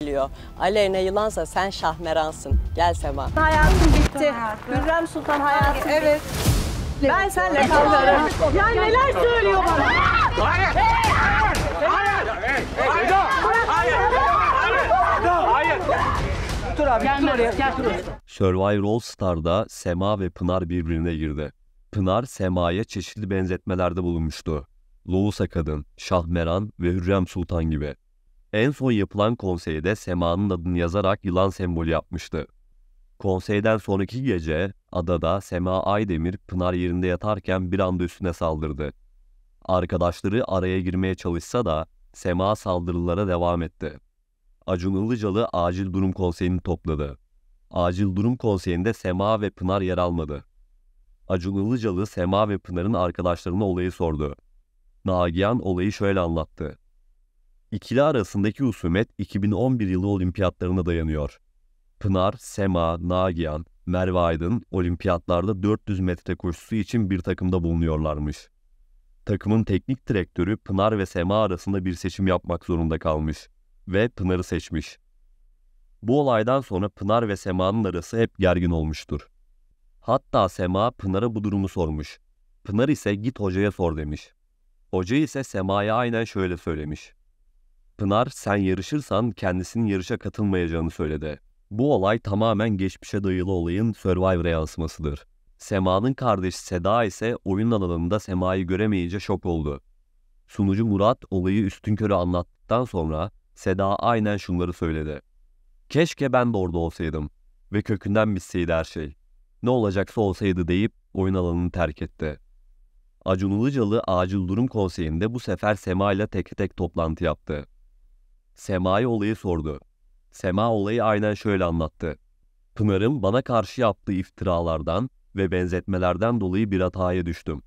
geliyor. Aleyna Yılansa sen şahmeransın. Gel Sema. Hayatım bitti. Hürrem Sultan hayatım Evet. Ben seninle kavlarım. Ya neler söylüyor bana? Hayır! Hayır! Hayır! Hayır! Dur abi, dur oraya. Survivor All Star'da Sema ve Pınar birbirine girdi. Pınar, Sema'ya çeşitli benzetmelerde bulunmuştu. Loğusa Kadın, Şahmeran ve Hürrem Sultan gibi. En son yapılan konseyde Sema'nın adını yazarak yılan sembolü yapmıştı. Konseyden sonraki gece adada Sema Aydemir Pınar yerinde yatarken bir anda üstüne saldırdı. Arkadaşları araya girmeye çalışsa da Sema saldırılara devam etti. Acun Ilıcalı Acil Durum Konseyi'ni topladı. Acil Durum Konseyi'nde Sema ve Pınar yer almadı. Acun Ilıcalı Sema ve Pınar'ın arkadaşlarına olayı sordu. Nagihan olayı şöyle anlattı. İkili arasındaki husumet 2011 yılı olimpiyatlarına dayanıyor. Pınar, Sema, Nagihan, Merve Aydın olimpiyatlarda 400 metre koşusu için bir takımda bulunuyorlarmış. Takımın teknik direktörü Pınar ve Sema arasında bir seçim yapmak zorunda kalmış ve Pınar'ı seçmiş. Bu olaydan sonra Pınar ve Sema'nın arası hep gergin olmuştur. Hatta Sema Pınar'a bu durumu sormuş. Pınar ise git hocaya sor demiş. Hoca ise Sema'ya aynen şöyle söylemiş. Pınar sen yarışırsan kendisinin yarışa katılmayacağını söyledi. Bu olay tamamen geçmişe dayalı olayın Survivor'a yansımasıdır. Sema'nın kardeşi Seda ise oyun alanında Sema'yı göremeyince şok oldu. Sunucu Murat olayı üstünkörü anlattıktan sonra Seda aynen şunları söyledi. Keşke ben de orada olsaydım ve kökünden bitseydi her şey. Ne olacaksa olsaydı deyip oyun alanını terk etti. Acun Ilıcalı Acil Durum Konseyi'nde bu sefer Sema ile tek tek toplantı yaptı. Sema'ya olayı sordu. Sema olayı aynen şöyle anlattı. Pınar'ın bana karşı yaptığı iftiralardan ve benzetmelerden dolayı bir hataya düştüm.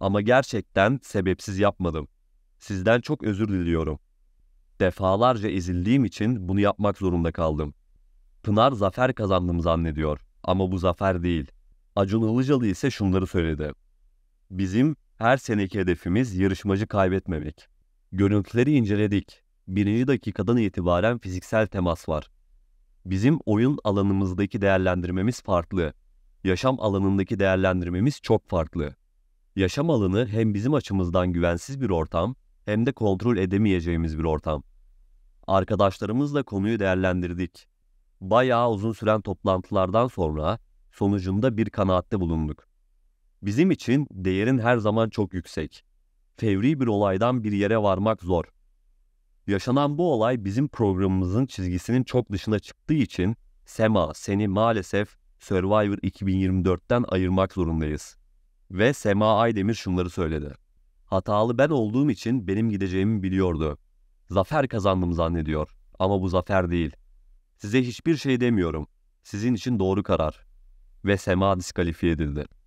Ama gerçekten sebepsiz yapmadım. Sizden çok özür diliyorum. Defalarca ezildiğim için bunu yapmak zorunda kaldım. Pınar zafer kazandım zannediyor ama bu zafer değil. Acun Ilıcalı ise şunları söyledi. Bizim her seneki hedefimiz yarışmacı kaybetmemek. Görüntüleri inceledik birinci dakikadan itibaren fiziksel temas var. Bizim oyun alanımızdaki değerlendirmemiz farklı. Yaşam alanındaki değerlendirmemiz çok farklı. Yaşam alanı hem bizim açımızdan güvensiz bir ortam hem de kontrol edemeyeceğimiz bir ortam. Arkadaşlarımızla konuyu değerlendirdik. Bayağı uzun süren toplantılardan sonra sonucunda bir kanaatte bulunduk. Bizim için değerin her zaman çok yüksek. Fevri bir olaydan bir yere varmak zor. Yaşanan bu olay bizim programımızın çizgisinin çok dışına çıktığı için Sema seni maalesef Survivor 2024'ten ayırmak zorundayız. Ve Sema Aydemir şunları söyledi. Hatalı ben olduğum için benim gideceğimi biliyordu. Zafer kazandım zannediyor ama bu zafer değil. Size hiçbir şey demiyorum. Sizin için doğru karar. Ve Sema diskalifiye edildi.